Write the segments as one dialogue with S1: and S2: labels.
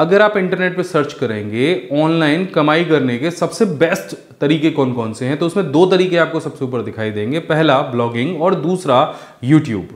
S1: अगर आप इंटरनेट पे सर्च करेंगे ऑनलाइन कमाई करने के सबसे बेस्ट तरीके कौन कौन से हैं तो उसमें दो तरीके आपको सबसे ऊपर दिखाई देंगे पहला ब्लॉगिंग और दूसरा यूट्यूब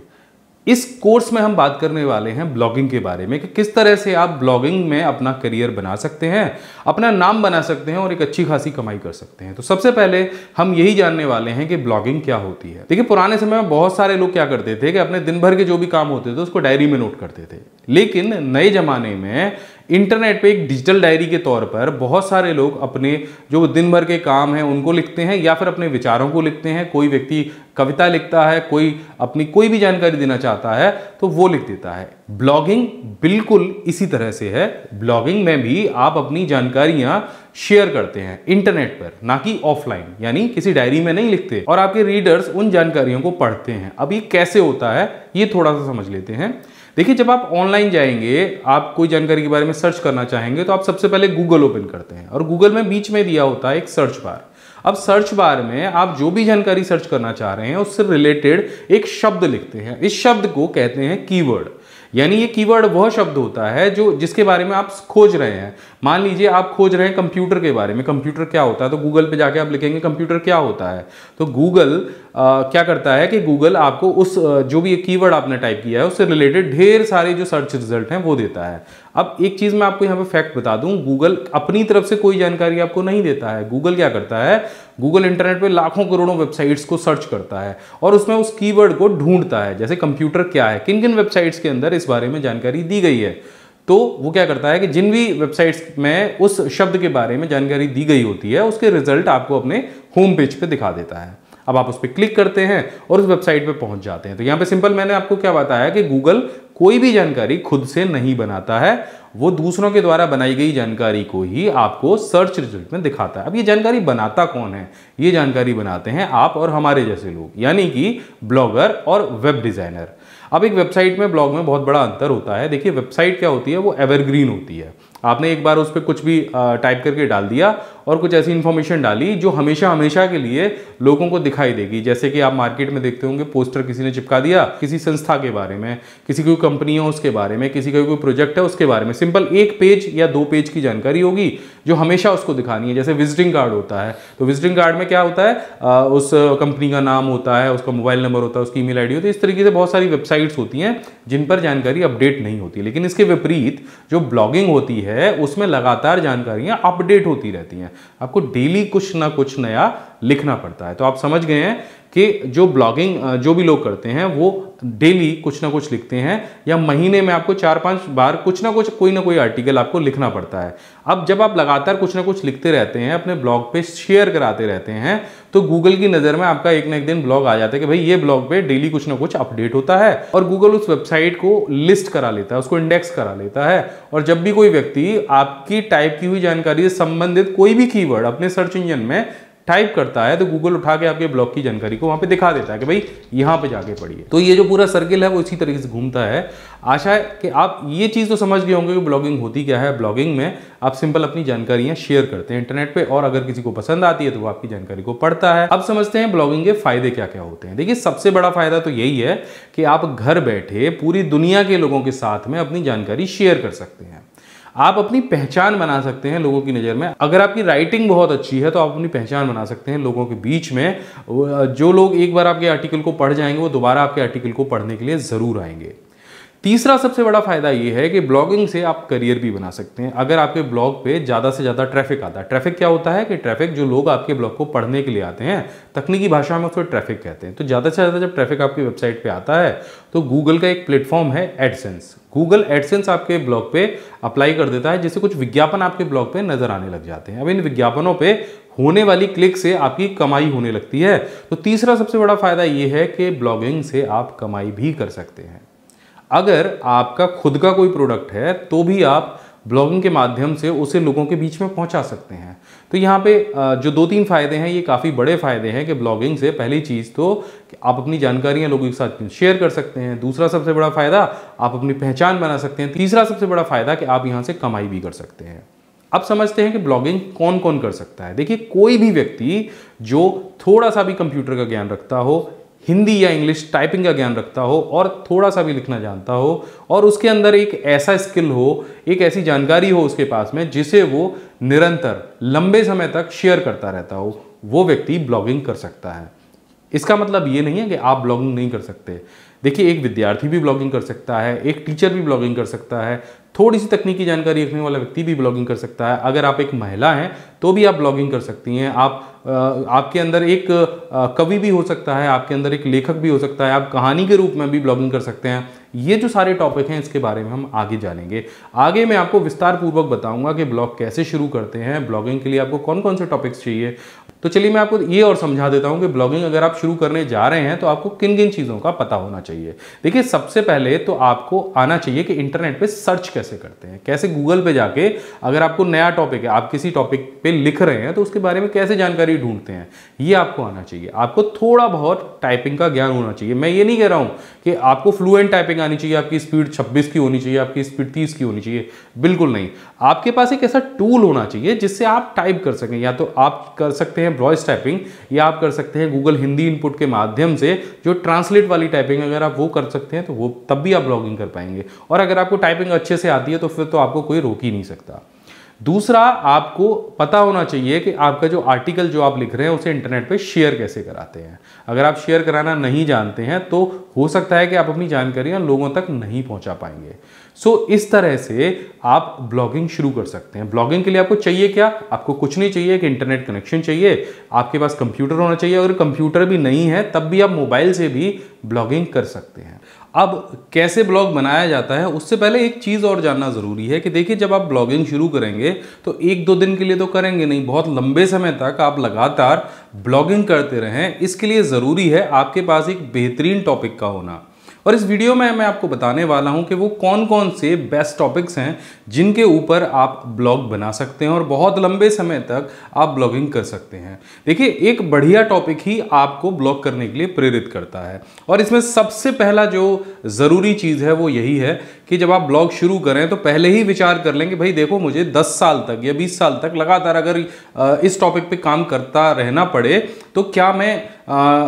S1: इस कोर्स में हम बात करने वाले हैं ब्लॉगिंग के बारे में कि किस तरह से आप ब्लॉगिंग में अपना करियर बना सकते हैं अपना नाम बना सकते हैं और एक अच्छी खासी कमाई कर सकते हैं तो सबसे पहले हम यही जानने वाले हैं कि ब्लॉगिंग क्या होती है देखिए पुराने समय में बहुत सारे लोग क्या करते थे कि अपने दिन भर के जो भी काम होते थे उसको डायरी में नोट करते थे लेकिन नए जमाने में इंटरनेट पे एक डिजिटल डायरी के तौर पर बहुत सारे लोग अपने जो दिन भर के काम हैं उनको लिखते हैं या फिर अपने विचारों को लिखते हैं कोई व्यक्ति कविता लिखता है कोई अपनी कोई भी जानकारी देना चाहता है तो वो लिख देता है ब्लॉगिंग बिल्कुल इसी तरह से है ब्लॉगिंग में भी आप अपनी जानकारियां शेयर करते हैं इंटरनेट पर ना कि ऑफलाइन यानी किसी डायरी में नहीं लिखते और आपके रीडर्स उन जानकारियों को पढ़ते हैं अब ये कैसे होता है ये थोड़ा सा समझ लेते हैं देखिए जब आप ऑनलाइन जाएंगे आप कोई जानकारी के बारे में सर्च करना चाहेंगे तो आप सबसे पहले गूगल ओपन करते हैं और गूगल में बीच में दिया होता है एक सर्च बार अब सर्च बार में आप जो भी जानकारी सर्च करना चाह रहे हैं उससे रिलेटेड एक शब्द लिखते हैं इस शब्द को कहते हैं कीवर्ड यानी ये कीवर्ड वह शब्द होता है जो जिसके बारे में आप खोज रहे हैं मान लीजिए आप खोज रहे हैं कंप्यूटर के बारे में कंप्यूटर क्या होता है तो गूगल पे जाके आप लिखेंगे कंप्यूटर क्या होता है तो गूगल क्या करता है कि गूगल आपको उस जो भी कीवर्ड आपने टाइप किया है उससे रिलेटेड ढेर सारे जो सर्च रिजल्ट हैं वो देता है अब एक चीज़ मैं आपको यहाँ पे फैक्ट बता दूँ गूगल अपनी तरफ से कोई जानकारी आपको नहीं देता है गूगल क्या करता है गूगल इंटरनेट पे लाखों करोड़ों वेबसाइट्स को सर्च करता है और उसमें उस कीवर्ड को ढूंढता है जैसे कंप्यूटर क्या है किन किन वेबसाइट्स के अंदर इस बारे में जानकारी दी गई है तो वो क्या करता है कि जिन भी वेबसाइट्स में उस शब्द के बारे में जानकारी दी गई होती है उसके रिजल्ट आपको अपने होम पेज पे दिखा देता है अब आप उस पर क्लिक करते हैं और उस वेबसाइट पे पहुंच जाते हैं तो यहाँ पे सिंपल मैंने आपको क्या बताया कि गूगल कोई भी जानकारी खुद से नहीं बनाता है वो दूसरों के द्वारा बनाई गई जानकारी को ही आपको सर्च रिजल्ट में दिखाता है अब ये जानकारी बनाता कौन है ये जानकारी बनाते हैं आप और हमारे जैसे लोग यानी कि ब्लॉगर और वेब डिज़ाइनर अब एक वेबसाइट में ब्लॉग में बहुत बड़ा अंतर होता है देखिए वेबसाइट क्या होती है वो एवरग्रीन होती है आपने एक बार उस पर कुछ भी टाइप करके डाल दिया और कुछ ऐसी इन्फॉर्मेशन डाली जो हमेशा हमेशा के लिए लोगों को दिखाई देगी जैसे कि आप मार्केट में देखते होंगे पोस्टर किसी ने चिपका दिया किसी संस्था के बारे में किसी की कोई कंपनी है उसके बारे में किसी का कोई प्रोजेक्ट है उसके बारे में सिंपल एक पेज या दो पेज की जानकारी होगी जो हमेशा उसको दिखानी है जैसे विजिटिंग कार्ड होता है तो विजिटिंग कार्ड में क्या होता है आ, उस कंपनी का नाम होता है उसका मोबाइल नंबर होता है उसकी ईमेल आईडी होती है इस तरीके से बहुत सारी वेबसाइट्स होती हैं जिन पर जानकारी अपडेट नहीं होती लेकिन इसके विपरीत जो ब्लॉगिंग होती है उसमें लगातार जानकारियाँ अपडेट होती रहती हैं आपको डेली कुछ ना कुछ नया लिखना पड़ता है तो आप समझ गए हैं कि जो ब्लॉगिंग जो भी लोग करते हैं वो डेली कुछ ना कुछ लिखते हैं या महीने में आपको चार पांच बार कुछ ना कुछ कोई ना कोई आर्टिकल आपको लिखना पड़ता है अब जब आप लगातार कुछ ना कुछ लिखते रहते हैं अपने ब्लॉग पे शेयर कराते रहते हैं तो गूगल की नज़र में आपका एक ना एक दिन ब्लॉग आ जाता है कि भाई ये ब्लॉग पे डेली कुछ ना कुछ अपडेट होता है और गूगल उस वेबसाइट को लिस्ट करा लेता है उसको इंडेक्स करा लेता है और जब भी कोई व्यक्ति आपकी टाइप की हुई जानकारी से संबंधित कोई भी कीवर्ड अपने सर्च इंजन में टाइप करता है तो गूगल उठा के आपके ब्लॉग की जानकारी को वहाँ पे दिखा देता है कि भाई यहाँ पे जाके पढ़िए तो ये जो पूरा सर्किल है वो इसी तरीके से घूमता है आशा है कि आप ये चीज़ तो समझ गए होंगे कि ब्लॉगिंग होती क्या है ब्लॉगिंग में आप सिंपल अपनी जानकारियाँ शेयर करते हैं इंटरनेट पर और अगर किसी को पसंद आती है तो वो आपकी जानकारी को पढ़ता है अब समझते हैं ब्लॉगिंग के फायदे क्या क्या होते हैं देखिए सबसे बड़ा फायदा तो यही है कि आप घर बैठे पूरी दुनिया के लोगों के साथ में अपनी जानकारी शेयर कर सकते हैं आप अपनी पहचान बना सकते हैं लोगों की नज़र में अगर आपकी राइटिंग बहुत अच्छी है तो आप अपनी पहचान बना सकते हैं लोगों के बीच में जो लोग एक बार आपके आर्टिकल को पढ़ जाएंगे वो दोबारा आपके आर्टिकल को पढ़ने के लिए ज़रूर आएंगे तीसरा सबसे बड़ा फ़ायदा ये है कि ब्लॉगिंग से आप करियर भी बना सकते हैं अगर आपके ब्लॉग पे ज़्यादा से ज़्यादा ट्रैफिक आता है ट्रैफिक क्या होता है कि ट्रैफिक जो लोग आपके ब्लॉग को पढ़ने के लिए आते हैं तकनीकी भाषा में उसको ट्रैफिक कहते हैं तो ज़्यादा से ज़्यादा जब ट्रैफिक आपकी वेबसाइट पर आता है तो गूगल का एक प्लेटफॉर्म है एडसेंस गूगल एडसेंस आपके ब्लॉग पे अप्लाई कर देता है जिससे कुछ विज्ञापन आपके ब्लॉग पे नजर आने लग जाते हैं अब इन विज्ञापनों पे होने वाली क्लिक से आपकी कमाई होने लगती है तो तीसरा सबसे बड़ा फायदा ये है कि ब्लॉगिंग से आप कमाई भी कर सकते हैं अगर आपका खुद का कोई प्रोडक्ट है तो भी आप ब्लॉगिंग के माध्यम से उसे लोगों के बीच में पहुंचा सकते हैं तो यहाँ पे जो दो तीन फ़ायदे हैं ये काफ़ी बड़े फ़ायदे हैं कि ब्लॉगिंग से पहली चीज़ तो आप अपनी जानकारियाँ लोगों के साथ शेयर कर सकते हैं दूसरा सबसे बड़ा फ़ायदा आप अपनी पहचान बना सकते हैं तीसरा सबसे बड़ा फ़ायदा कि आप यहाँ से कमाई भी कर सकते हैं अब समझते हैं कि ब्लॉगिंग कौन कौन कर सकता है देखिए कोई भी व्यक्ति जो थोड़ा सा भी कंप्यूटर का ज्ञान रखता हो हिंदी या इंग्लिश टाइपिंग का ज्ञान रखता हो और थोड़ा सा भी लिखना जानता हो और उसके अंदर एक ऐसा स्किल हो एक ऐसी जानकारी हो उसके पास में जिसे वो निरंतर लंबे समय तक शेयर करता रहता हो वो व्यक्ति ब्लॉगिंग कर सकता है इसका मतलब ये नहीं है कि आप ब्लॉगिंग नहीं कर सकते देखिए एक विद्यार्थी भी ब्लॉगिंग कर सकता है एक टीचर भी ब्लॉगिंग कर सकता है थोड़ी सी तकनीकी जानकारी रखने वाला व्यक्ति भी ब्लॉगिंग कर सकता है अगर आप एक महिला हैं तो भी आप ब्लॉगिंग कर सकती हैं आप आपके अंदर एक कवि भी हो सकता है आपके अंदर एक लेखक भी हो सकता है आप कहानी के रूप में भी ब्लॉगिंग कर सकते हैं ये जो सारे टॉपिक हैं इसके बारे में हम आगे जानेंगे आगे मैं आपको विस्तार पूर्वक बताऊंगा कि ब्लॉग कैसे शुरू करते हैं ब्लॉगिंग के लिए आपको कौन कौन से टॉपिक्स चाहिए तो चलिए मैं आपको ये और समझा देता हूँ कि ब्लॉगिंग अगर आप शुरू करने जा रहे हैं तो आपको किन किन चीज़ों का पता होना चाहिए देखिए सबसे पहले तो आपको आना चाहिए कि इंटरनेट पे सर्च कैसे करते हैं कैसे गूगल पे जाके अगर आपको नया टॉपिक है आप किसी टॉपिक पे लिख रहे हैं तो उसके बारे में कैसे जानकारी ढूंढते हैं ये आपको आना चाहिए आपको थोड़ा बहुत टाइपिंग का ज्ञान होना चाहिए मैं ये नहीं कह रहा हूँ कि आपको फ्लुएंट टाइपिंग आनी चाहिए आपकी स्पीड 26 की होनी चाहिए आपकी स्पीड 30 की होनी चाहिए बिल्कुल नहीं आपके पास एक ऐसा टूल होना चाहिए जिससे आप टाइप कर सकें या तो आप कर सकते हैं वॉइस टाइपिंग या आप कर सकते हैं गूगल हिंदी इनपुट के माध्यम से जो ट्रांसलेट वाली टाइपिंग अगर आप वो कर सकते हैं तो वो तब भी आप ब्लॉगिंग कर पाएंगे और अगर आपको टाइपिंग अच्छे से आती है तो फिर तो आपको कोई रोक ही नहीं सकता दूसरा आपको पता होना चाहिए कि आपका जो आर्टिकल जो आप लिख रहे हैं उसे इंटरनेट पे शेयर कैसे कराते हैं अगर आप शेयर कराना नहीं जानते हैं तो हो सकता है कि आप अपनी जानकारियाँ लोगों तक नहीं पहुँचा पाएंगे सो so, इस तरह से आप ब्लॉगिंग शुरू कर सकते हैं ब्लॉगिंग के लिए आपको चाहिए क्या आपको कुछ नहीं चाहिए कि इंटरनेट कनेक्शन चाहिए आपके पास कंप्यूटर होना चाहिए अगर कंप्यूटर भी नहीं है तब भी आप मोबाइल से भी ब्लॉगिंग कर सकते हैं अब कैसे ब्लॉग बनाया जाता है उससे पहले एक चीज़ और जानना ज़रूरी है कि देखिए जब आप ब्लॉगिंग शुरू करेंगे तो एक दो दिन के लिए तो करेंगे नहीं बहुत लंबे समय तक आप लगातार ब्लॉगिंग करते रहें इसके लिए ज़रूरी है आपके पास एक बेहतरीन टॉपिक का होना और इस वीडियो में मैं आपको बताने वाला हूँ कि वो कौन कौन से बेस्ट टॉपिक्स हैं जिनके ऊपर आप ब्लॉग बना सकते हैं और बहुत लंबे समय तक आप ब्लॉगिंग कर सकते हैं देखिए एक बढ़िया टॉपिक ही आपको ब्लॉग करने के लिए प्रेरित करता है और इसमें सबसे पहला जो ज़रूरी चीज़ है वो यही है कि जब आप ब्लॉग शुरू करें तो पहले ही विचार कर लें कि भाई देखो मुझे दस साल तक या बीस साल तक लगातार अगर इस टॉपिक पे काम करता रहना पड़े तो क्या मैं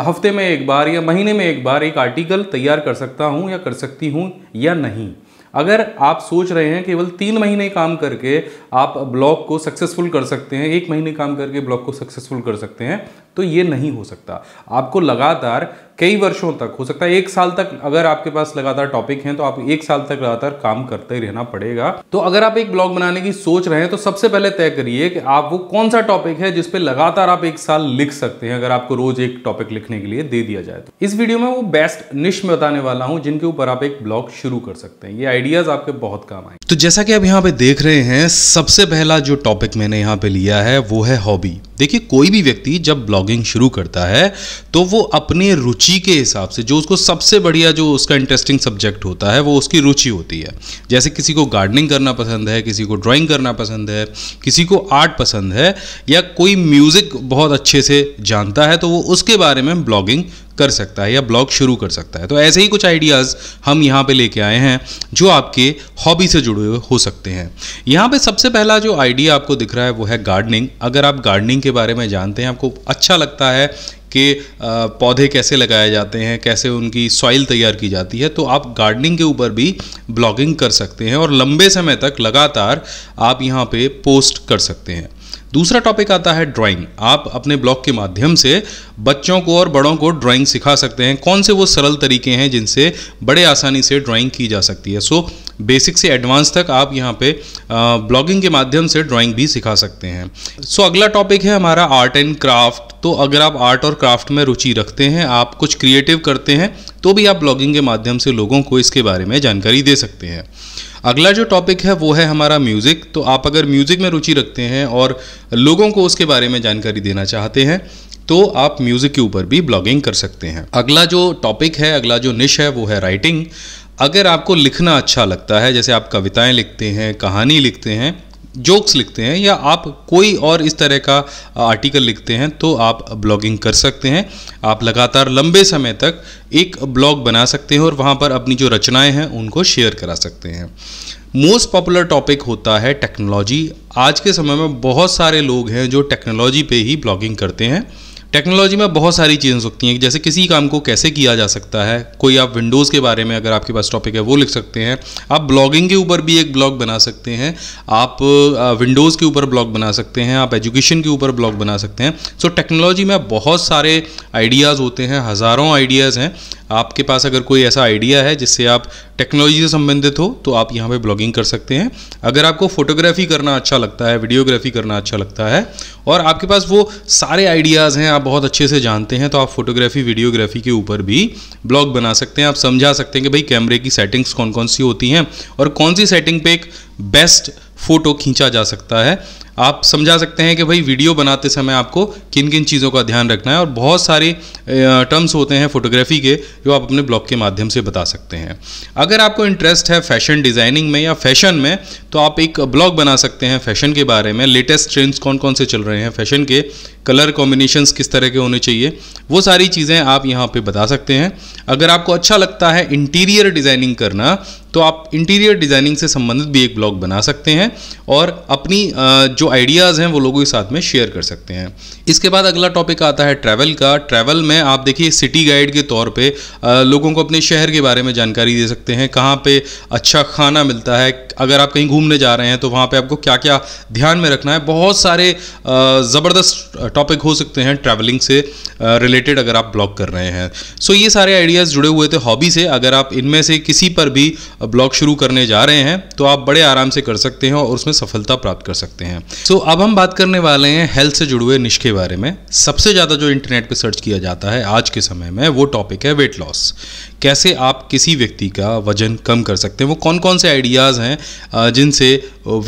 S1: हफ्ते में एक बार या महीने में एक बार एक आर्टिकल तैयार कर सकता हूँ या कर सकती हूँ या नहीं अगर आप सोच रहे हैं केवल तीन महीने काम करके आप ब्लॉग को सक्सेसफुल कर सकते हैं एक महीने काम करके ब्लॉग को सक्सेसफुल कर सकते हैं तो ये नहीं हो सकता आपको लगातार कई वर्षों तक हो सकता है एक साल तक अगर आपके पास लगातार टॉपिक हैं तो आप एक साल तक लगातार काम करते रहना पड़ेगा तो अगर आप एक ब्लॉग बनाने की सोच रहे हैं तो सबसे पहले तय करिए कि आप वो कौन सा टॉपिक है जिसपे लगातार आप एक साल लिख सकते हैं अगर आपको रोज एक टॉपिक लिखने के लिए दे दिया जाए तो इस वीडियो में वो बेस्ट निश में बताने वाला हूँ जिनके ऊपर आप एक ब्लॉग शुरू कर सकते हैं ये आइडियाज आपके बहुत काम आए तो जैसा कि आप यहाँ पे देख रहे हैं सबसे पहला जो टॉपिक मैंने यहाँ पे लिया है वो है हॉबी देखिए कोई भी व्यक्ति जब ब्लॉग ब्लॉगिंग शुरू करता है तो वो अपने रुचि के हिसाब से जो उसको सबसे बढ़िया जो उसका इंटरेस्टिंग सब्जेक्ट होता है वो उसकी रुचि होती है जैसे किसी को गार्डनिंग करना पसंद है किसी को ड्राइंग करना पसंद है किसी को आर्ट पसंद है या कोई म्यूज़िक बहुत अच्छे से जानता है तो वो उसके बारे में ब्लॉगिंग कर सकता है या ब्लॉग शुरू कर सकता है तो ऐसे ही कुछ आइडियाज़ हम यहाँ पे लेके आए हैं जो आपके हॉबी से जुड़े हुए हो सकते हैं यहाँ पे सबसे पहला जो आइडिया आपको दिख रहा है वो है गार्डनिंग अगर आप गार्डनिंग के बारे में जानते हैं आपको अच्छा लगता है कि पौधे कैसे लगाए जाते हैं कैसे उनकी सॉइल तैयार की जाती है तो आप गार्डनिंग के ऊपर भी ब्लॉगिंग कर सकते हैं और लंबे समय तक लगातार आप यहाँ पे पोस्ट कर सकते हैं दूसरा टॉपिक आता है ड्राइंग आप अपने ब्लॉग के माध्यम से बच्चों को और बड़ों को ड्राइंग सिखा सकते हैं कौन से वो सरल तरीके हैं जिनसे बड़े आसानी से ड्राइंग की जा सकती है सो बेसिक से एडवांस तक आप यहाँ पे ब्लॉगिंग के माध्यम से ड्राइंग भी सिखा सकते हैं सो अगला टॉपिक है हमारा आर्ट एंड क्राफ्ट तो अगर आप आर्ट और क्राफ्ट में रुचि रखते हैं आप कुछ क्रिएटिव करते हैं तो भी आप ब्लॉगिंग के माध्यम से लोगों को इसके बारे में जानकारी दे सकते हैं अगला जो टॉपिक है वो है हमारा म्यूज़िक तो आप अगर म्यूज़िक में रुचि रखते हैं और लोगों को उसके बारे में जानकारी देना चाहते हैं तो आप म्यूज़िक के ऊपर भी ब्लॉगिंग कर सकते हैं अगला जो टॉपिक है अगला जो निश है वो है राइटिंग अगर आपको लिखना अच्छा लगता है जैसे आप कविताएं लिखते हैं कहानी लिखते हैं जोक्स लिखते हैं या आप कोई और इस तरह का आर्टिकल लिखते हैं तो आप ब्लॉगिंग कर सकते हैं आप लगातार लंबे समय तक एक ब्लॉग बना सकते हैं और वहाँ पर अपनी जो रचनाएं हैं उनको शेयर करा सकते हैं मोस्ट पॉपुलर टॉपिक होता है टेक्नोलॉजी आज के समय में बहुत सारे लोग हैं जो टेक्नोलॉजी पे ही ब्लॉगिंग करते हैं टेक्नोलॉजी में बहुत सारी चीज़ें सकती हैं जैसे किसी काम को कैसे किया जा सकता है कोई आप विंडोज़ के बारे में अगर आपके पास टॉपिक है वो लिख सकते हैं आप ब्लॉगिंग के ऊपर भी एक ब्लॉग बना सकते हैं आप विंडोज़ के ऊपर ब्लॉग बना सकते हैं आप एजुकेशन के ऊपर ब्लॉग बना सकते हैं सो so, टेक्नोलॉजी में बहुत सारे आइडियाज़ होते हैं हज़ारों आइडियाज़ हैं आपके पास अगर कोई ऐसा आइडिया है जिससे आप टेक्नोलॉजी से संबंधित हो तो आप यहाँ पे ब्लॉगिंग कर सकते हैं अगर आपको फोटोग्राफी करना अच्छा लगता है वीडियोग्राफी करना अच्छा लगता है और आपके पास वो सारे आइडियाज़ हैं आप बहुत अच्छे से जानते हैं तो आप फोटोग्राफी वीडियोग्राफी के ऊपर भी ब्लॉग बना सकते हैं आप समझा सकते हैं कि भाई कैमरे की सेटिंग्स कौन कौन सी होती हैं और कौन सी सेटिंग पे एक बेस्ट फोटो खींचा जा सकता है आप समझा सकते हैं कि भाई वीडियो बनाते समय आपको किन किन चीज़ों का ध्यान रखना है और बहुत सारे टर्म्स होते हैं फोटोग्राफी के जो आप अपने ब्लॉग के माध्यम से बता सकते हैं अगर आपको इंटरेस्ट है फैशन डिज़ाइनिंग में या फैशन में तो आप एक ब्लॉग बना सकते हैं फैशन के बारे में लेटेस्ट ट्रेंड्स कौन कौन से चल रहे हैं फैशन के कलर कॉम्बिनेशंस किस तरह के होने चाहिए वो सारी चीज़ें आप यहाँ पर बता सकते हैं अगर आपको अच्छा लगता है इंटीरियर डिज़ाइनिंग करना तो आप इंटीरियर डिज़ाइनिंग से संबंधित भी एक ब्लॉग बना सकते हैं और अपनी जो आइडियाज़ हैं वो लोगों के साथ में शेयर कर सकते हैं इसके बाद अगला टॉपिक आता है ट्रैवल का ट्रैवल में आप देखिए सिटी गाइड के तौर पे लोगों को अपने शहर के बारे में जानकारी दे सकते हैं कहाँ पे अच्छा खाना मिलता है अगर आप कहीं घूमने जा रहे हैं तो वहाँ पे आपको क्या क्या ध्यान में रखना है बहुत सारे ज़बरदस्त टॉपिक हो सकते हैं ट्रैवलिंग से रिलेटेड अगर आप ब्लॉग कर रहे हैं सो ये सारे आइडियाज़ जुड़े हुए थे हॉबी से अगर आप इनमें से किसी पर भी ब्लॉग शुरू करने जा रहे हैं तो आप बड़े आराम से कर सकते हैं और उसमें सफलता प्राप्त कर सकते हैं सो अब हम बात करने वाले हैं हेल्थ से जुड़े हुए निष्के बारे में सबसे ज़्यादा जो इंटरनेट पे सर्च किया जाता है आज के समय में वो टॉपिक है वेट लॉस कैसे आप किसी व्यक्ति का वजन कम कर सकते हैं वो कौन कौन से आइडियाज़ हैं जिनसे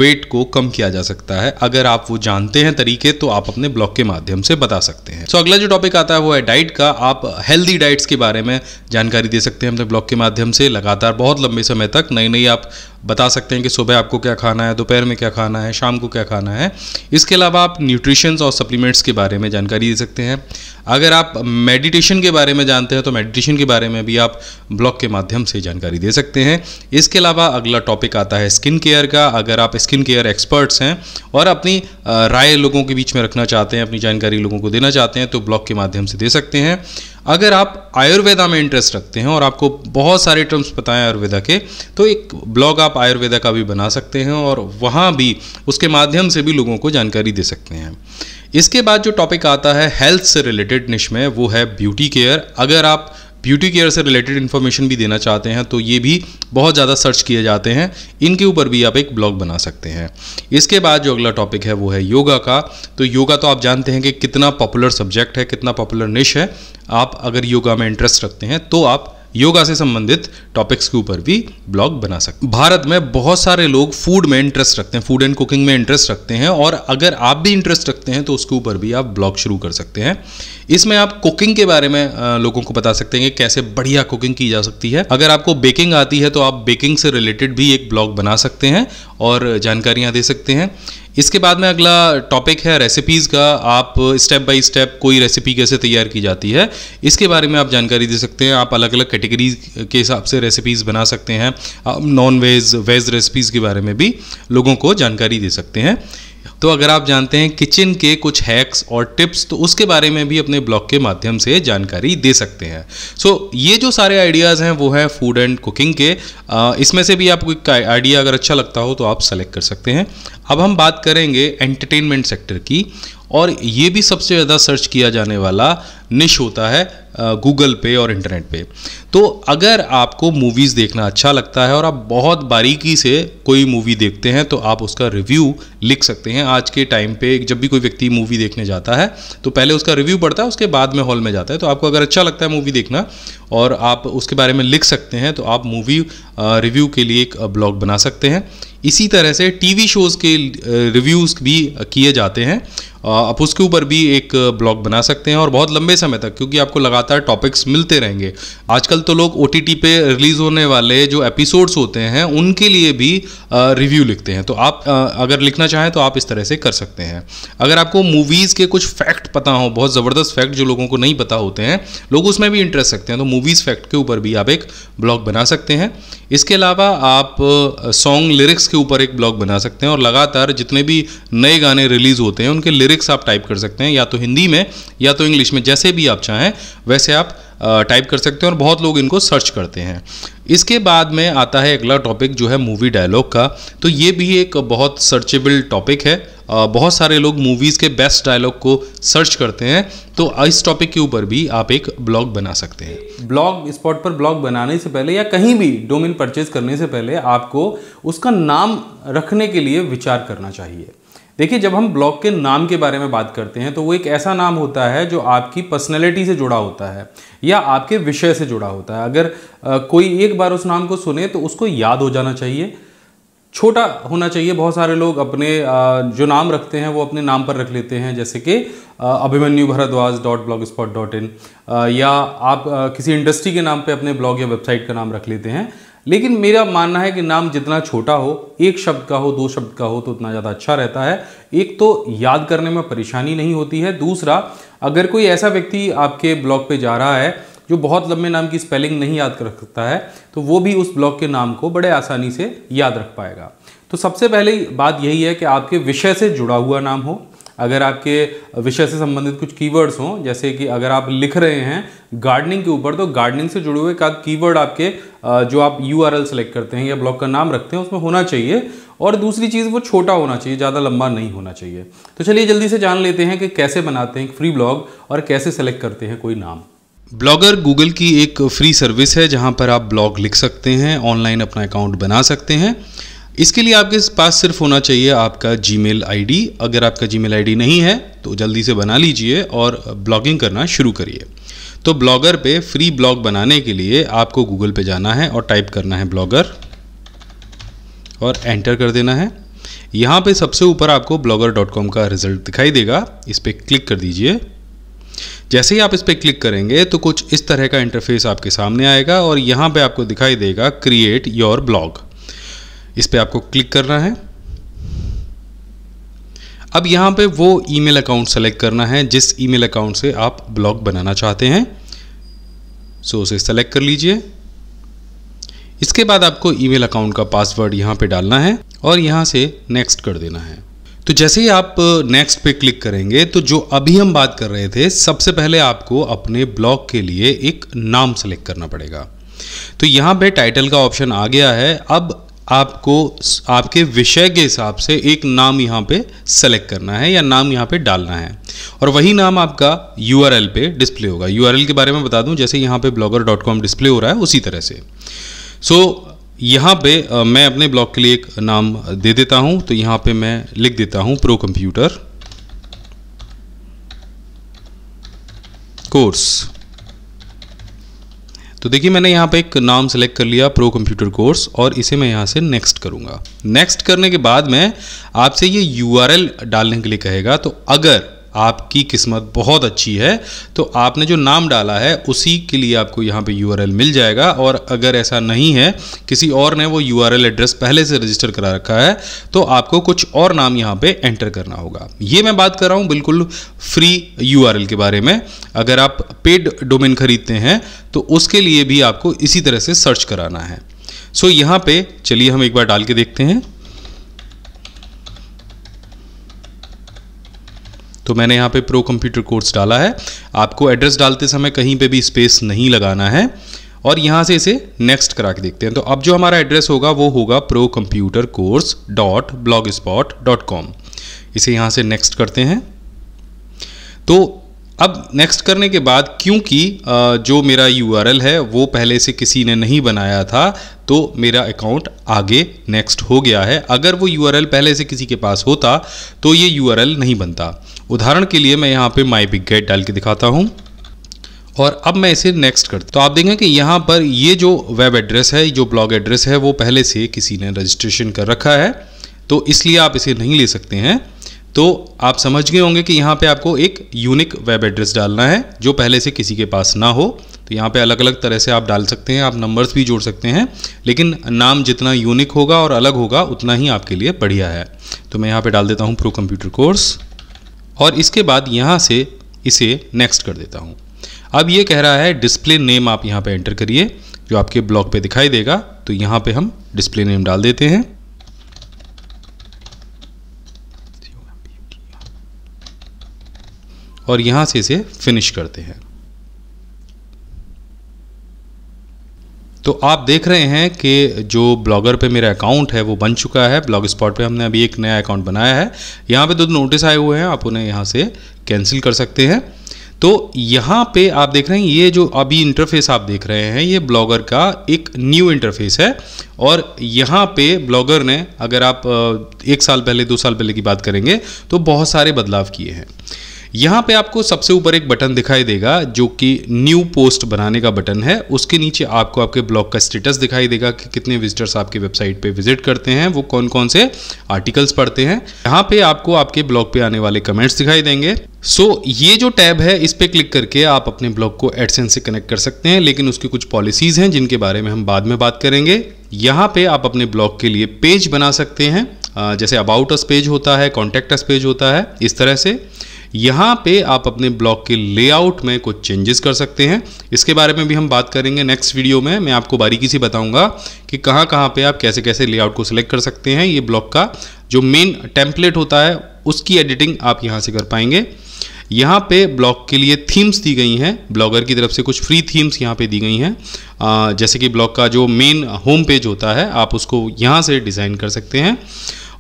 S1: वेट को कम किया जा सकता है अगर आप वो जानते हैं तरीके तो आप अपने ब्लॉग के माध्यम से बता सकते हैं सो so, अगला जो टॉपिक आता है वो है डाइट का आप हेल्दी डाइट्स के बारे में जानकारी दे सकते हैं अपने ब्लॉग के माध्यम से लगातार बहुत लंबे समय तक नई नई आप बता सकते हैं कि सुबह आपको क्या खाना है दोपहर में क्या खाना है शाम को क्या खाना है इसके अलावा आप न्यूट्रिशंस और सप्लीमेंट्स के बारे में जानकारी दे सकते हैं अगर आप मेडिटेशन के बारे में जानते हैं तो मेडिटेशन के बारे में भी आप ब्लॉग के माध्यम से जानकारी दे सकते हैं इसके अलावा अगला टॉपिक आता है स्किन केयर का अगर आप स्किन केयर एक्सपर्ट्स हैं और अपनी राय लोगों के बीच में रखना चाहते हैं अपनी जानकारी लोगों को देना चाहते हैं तो ब्लॉग के माध्यम से दे सकते हैं अगर आप आयुर्वेदा में इंटरेस्ट रखते हैं और आपको बहुत सारे टर्म्स पता है आयुर्वेदा के तो एक ब्लॉग आप आयुर्वेदा का भी बना सकते हैं और वहाँ भी उसके माध्यम से भी लोगों को जानकारी दे सकते हैं इसके बाद जो टॉपिक आता है हेल्थ से रिलेटेड निश में वो है ब्यूटी केयर अगर आप ब्यूटी केयर से रिलेटेड इन्फॉर्मेशन भी देना चाहते हैं तो ये भी बहुत ज़्यादा सर्च किए जाते हैं इनके ऊपर भी आप एक ब्लॉग बना सकते हैं इसके बाद जो अगला टॉपिक है वो है योगा का तो योगा तो आप जानते हैं कि कितना पॉपुलर सब्जेक्ट है कितना पॉपुलर निश है आप अगर योगा में इंटरेस्ट रखते हैं तो आप योगा से संबंधित टॉपिक्स के ऊपर भी ब्लॉग बना सकते भारत में बहुत सारे लोग फूड में इंटरेस्ट रखते हैं फूड एंड कुकिंग में इंटरेस्ट रखते हैं और अगर आप भी इंटरेस्ट रखते हैं तो उसके ऊपर भी आप ब्लॉग शुरू कर सकते हैं इसमें आप कुकिंग के बारे में लोगों को बता सकते हैं कि कैसे बढ़िया कुकिंग की जा सकती है अगर आपको बेकिंग आती है तो आप बेकिंग से रिलेटेड भी एक ब्लॉग बना सकते हैं और जानकारियाँ दे सकते हैं इसके बाद में अगला टॉपिक है रेसिपीज़ का आप स्टेप बाय स्टेप कोई रेसिपी कैसे तैयार की जाती है इसके बारे में आप जानकारी दे सकते हैं आप अलग अलग कैटेगरी के हिसाब से रेसिपीज़ बना सकते हैं नॉन वेज वेज रेसिपीज़ के बारे में भी लोगों को जानकारी दे सकते हैं तो अगर आप जानते हैं किचन के कुछ हैक्स और टिप्स तो उसके बारे में भी अपने ब्लॉग के माध्यम से जानकारी दे सकते हैं सो so, ये जो सारे आइडियाज़ हैं वो है फूड एंड कुकिंग के इसमें से भी आपको एक आइडिया अगर अच्छा लगता हो तो आप सेलेक्ट कर सकते हैं अब हम बात करेंगे एंटरटेनमेंट सेक्टर की और ये भी सबसे ज़्यादा सर्च किया जाने वाला निश होता है गूगल पे और इंटरनेट पे तो अगर आपको मूवीज़ देखना अच्छा लगता है और आप बहुत बारीकी से कोई मूवी देखते हैं तो आप उसका रिव्यू लिख सकते हैं आज के टाइम पे जब भी कोई व्यक्ति मूवी देखने जाता है तो पहले उसका रिव्यू पड़ता है उसके बाद में हॉल में जाता है तो आपको अगर अच्छा लगता है मूवी देखना और आप उसके बारे में लिख सकते हैं तो आप मूवी रिव्यू के लिए एक ब्लॉग बना सकते हैं इसी तरह से टीवी शोज़ के रिव्यूज़ भी किए जाते हैं आप उसके ऊपर भी एक ब्लॉग बना सकते हैं और बहुत लंबे समय तक क्योंकि आपको लगातार टॉपिक्स मिलते रहेंगे आजकल तो लोग ओ पे रिलीज होने वाले जो एपिसोड्स होते हैं उनके लिए भी रिव्यू लिखते हैं तो आप अगर लिखना चाहें तो आप इस तरह से कर सकते हैं अगर आपको मूवीज़ के कुछ फैक्ट पता हो बहुत ज़बरदस्त फैक्ट जो लोगों को नहीं पता होते हैं लोग उसमें भी इंटरेस्ट रखते हैं तो मूवीज़ फैक्ट के ऊपर भी आप एक ब्लॉग बना सकते हैं इसके अलावा आप सॉन्ग लिरिक्स के ऊपर एक ब्लॉग बना सकते हैं और लगातार जितने भी नए गाने रिलीज़ होते हैं उनके लिरिक्स आप टाइप कर सकते हैं या तो हिंदी में या तो इंग्लिश में जैसे भी आप चाहें वैसे आप टाइप कर सकते हैं और बहुत लोग इनको सर्च करते हैं इसके बाद में आता है अगला टॉपिक जो है मूवी डायलॉग का तो ये भी एक बहुत सर्चेबल टॉपिक है बहुत सारे लोग मूवीज़ के बेस्ट डायलॉग को सर्च करते हैं तो इस टॉपिक के ऊपर भी आप एक ब्लॉग बना सकते हैं ब्लॉग स्पॉट पर ब्लॉग बनाने से पहले या कहीं भी डोमेन परचेज करने से पहले आपको उसका नाम रखने के लिए विचार करना चाहिए देखिए जब हम ब्लॉग के नाम के बारे में बात करते हैं तो वो एक ऐसा नाम होता है जो आपकी पर्सनैलिटी से जुड़ा होता है या आपके विषय से जुड़ा होता है अगर आ, कोई एक बार उस नाम को सुने तो उसको याद हो जाना चाहिए छोटा होना चाहिए बहुत सारे लोग अपने जो नाम रखते हैं वो अपने नाम पर रख लेते हैं जैसे कि Abhimanyu Bharadwaj dot blogspot dot in या आप किसी इंडस्ट्री के नाम पे अपने ब्लॉग या वेबसाइट का नाम रख लेते हैं लेकिन मेरा मानना है कि नाम जितना छोटा हो एक शब्द का हो दो शब्द का हो तो उतना ज़्यादा अच्छा रहता है एक तो याद करने में परेशानी नहीं होती है दूसरा अगर कोई ऐसा व्यक्ति आपके ब्लॉग पे जा रहा है जो बहुत लंबे नाम की स्पेलिंग नहीं याद कर सकता है तो वो भी उस ब्लॉग के नाम को बड़े आसानी से याद रख पाएगा तो सबसे पहले बात यही है कि आपके विषय से जुड़ा हुआ नाम हो अगर आपके विषय से संबंधित कुछ कीवर्ड्स हों जैसे कि अगर आप लिख रहे हैं गार्डनिंग के ऊपर तो गार्डनिंग से जुड़े हुए का कीवर्ड आपके जो आप यू आर एल सेलेक्ट करते हैं या ब्लॉग का नाम रखते हैं उसमें होना चाहिए और दूसरी चीज़ वो छोटा होना चाहिए ज़्यादा लंबा नहीं होना चाहिए तो चलिए जल्दी से जान लेते हैं कि कैसे बनाते हैं फ्री ब्लॉग और कैसे सेलेक्ट करते हैं कोई नाम ब्लॉगर गूगल की एक फ्री सर्विस है जहाँ पर आप ब्लॉग लिख सकते हैं ऑनलाइन अपना अकाउंट बना सकते हैं इसके लिए आपके पास सिर्फ होना चाहिए आपका जी मेल अगर आपका जी मेल नहीं है तो जल्दी से बना लीजिए और ब्लॉगिंग करना शुरू करिए तो ब्लॉगर पे फ्री ब्लॉग बनाने के लिए आपको गूगल पे जाना है और टाइप करना है ब्लॉगर और एंटर कर देना है यहाँ पे सबसे ऊपर आपको ब्लॉगर का रिजल्ट दिखाई देगा इस पर क्लिक कर दीजिए जैसे ही आप इस पर क्लिक करेंगे तो कुछ इस तरह का इंटरफेस आपके सामने आएगा और यहाँ पे आपको दिखाई देगा क्रिएट योर ब्लॉग इस पर आपको क्लिक करना है अब यहाँ पे वो ईमेल अकाउंट सेलेक्ट करना है जिस ईमेल अकाउंट से आप ब्लॉग बनाना चाहते हैं सो उसे सेलेक्ट कर लीजिए इसके बाद आपको ईमेल अकाउंट का पासवर्ड यहाँ पे डालना है और यहाँ से नेक्स्ट कर देना है तो जैसे ही आप नेक्स्ट पे क्लिक करेंगे तो जो अभी हम बात कर रहे थे सबसे पहले आपको अपने ब्लॉग के लिए एक नाम सेलेक्ट करना पड़ेगा तो यहाँ पे टाइटल का ऑप्शन आ गया है अब आपको आपके विषय के हिसाब से एक नाम यहाँ पे सेलेक्ट करना है या नाम यहाँ पे डालना है और वही नाम आपका यू पे डिस्प्ले होगा यू के बारे में बता दूँ जैसे यहाँ पे ब्लॉगर डिस्प्ले हो रहा है उसी तरह से सो so, यहाँ पे मैं अपने ब्लॉग के लिए एक नाम दे देता हूँ तो यहाँ पे मैं लिख देता हूँ प्रो कंप्यूटर कोर्स तो देखिए मैंने यहाँ पे एक नाम सेलेक्ट कर लिया प्रो कंप्यूटर कोर्स और इसे मैं यहाँ से नेक्स्ट करूँगा नेक्स्ट करने के बाद में आपसे ये यू डालने के लिए कहेगा तो अगर आपकी किस्मत बहुत अच्छी है तो आपने जो नाम डाला है उसी के लिए आपको यहाँ पे यू मिल जाएगा और अगर ऐसा नहीं है किसी और ने वो यू एड्रेस पहले से रजिस्टर करा रखा है तो आपको कुछ और नाम यहाँ पे एंटर करना होगा ये मैं बात कर रहा हूँ बिल्कुल फ्री यू के बारे में अगर आप पेड डोमेन खरीदते हैं तो उसके लिए भी आपको इसी तरह से सर्च कराना है सो so, यहाँ पे चलिए हम एक बार डाल के देखते हैं तो मैंने यहाँ पे प्रो कंप्यूटर कोर्स डाला है आपको एड्रेस डालते समय कहीं पे भी स्पेस नहीं लगाना है और यहाँ से इसे नेक्स्ट करा के देखते हैं तो अब जो हमारा एड्रेस होगा वो होगा pro computer course dot blogspot dot com इसे यहाँ से नेक्स्ट करते हैं तो अब नेक्स्ट करने के बाद क्योंकि जो मेरा यू है वो पहले से किसी ने नहीं बनाया था तो मेरा अकाउंट आगे नेक्स्ट हो गया है अगर वो यू पहले से किसी के पास होता तो ये यू नहीं बनता उदाहरण के लिए मैं यहाँ पे माई बिग गेट डाल के दिखाता हूँ और अब मैं इसे नेक्स्ट करता तो आप देखें कि यहाँ पर ये जो वेब एड्रेस है जो ब्लॉग एड्रेस है वो पहले से किसी ने रजिस्ट्रेशन कर रखा है तो इसलिए आप इसे नहीं ले सकते हैं तो आप समझ गए होंगे कि यहाँ पे आपको एक यूनिक वेब एड्रेस डालना है जो पहले से किसी के पास ना हो तो यहाँ पे अलग अलग तरह से आप डाल सकते हैं आप नंबर्स भी जोड़ सकते हैं लेकिन नाम जितना यूनिक होगा और अलग होगा उतना ही आपके लिए बढ़िया है तो मैं यहाँ पे डाल देता हूँ प्रो कंप्यूटर कोर्स और इसके बाद यहाँ से इसे नेक्स्ट कर देता हूँ अब ये कह रहा है डिस्प्ले नेम आप यहाँ पे एंटर करिए जो आपके ब्लॉग पे दिखाई देगा तो यहाँ पे हम डिस्प्ले नेम डाल देते हैं और यहाँ से इसे फिनिश करते हैं तो आप देख रहे हैं कि जो ब्लॉगर पे मेरा अकाउंट है वो बन चुका है ब्लॉग स्पॉट पर हमने अभी एक नया अकाउंट बनाया है यहाँ पे दो नोटिस आए हुए हैं आप उन्हें यहाँ से कैंसिल कर सकते हैं तो यहाँ पे आप देख रहे हैं ये जो अभी इंटरफेस आप देख रहे हैं ये ब्लॉगर का एक न्यू इंटरफेस है और यहाँ पे ब्लॉगर ने अगर आप एक साल पहले दो साल पहले की बात करेंगे तो बहुत सारे बदलाव किए हैं यहाँ पे आपको सबसे ऊपर एक बटन दिखाई देगा जो कि न्यू पोस्ट बनाने का बटन है उसके नीचे आपको आपके ब्लॉग का स्टेटस दिखाई देगा कि कितने विजिटर्स आपके वेबसाइट पे विजिट करते हैं वो कौन कौन से आर्टिकल्स पढ़ते हैं यहाँ पे आपको आपके ब्लॉग पे आने वाले कमेंट्स दिखाई देंगे सो so, ये जो टैब है इस पर क्लिक करके आप अपने ब्लॉग को एडसेंस से कनेक्ट कर सकते हैं लेकिन उसकी कुछ पॉलिसीज़ हैं जिनके बारे में हम बाद में बात करेंगे यहाँ पे आप अपने ब्लॉग के लिए पेज बना सकते हैं जैसे अबाउट अस पेज होता है कॉन्टैक्ट अस पेज होता है इस तरह से यहाँ पे आप अपने ब्लॉग के लेआउट में कुछ चेंजेस कर सकते हैं इसके बारे में भी हम बात करेंगे नेक्स्ट वीडियो में मैं आपको बारीकी से बताऊंगा कि कहाँ कहाँ पे आप कैसे कैसे लेआउट को सिलेक्ट कर सकते हैं ये ब्लॉग का जो मेन टेम्पलेट होता है उसकी एडिटिंग आप यहाँ से कर पाएंगे यहाँ पे ब्लॉग के लिए थीम्स दी गई हैं ब्लॉगर की तरफ से कुछ फ्री थीम्स यहाँ पे दी गई हैं जैसे कि ब्लॉग का जो मेन होम पेज होता है आप उसको यहाँ से डिज़ाइन कर सकते हैं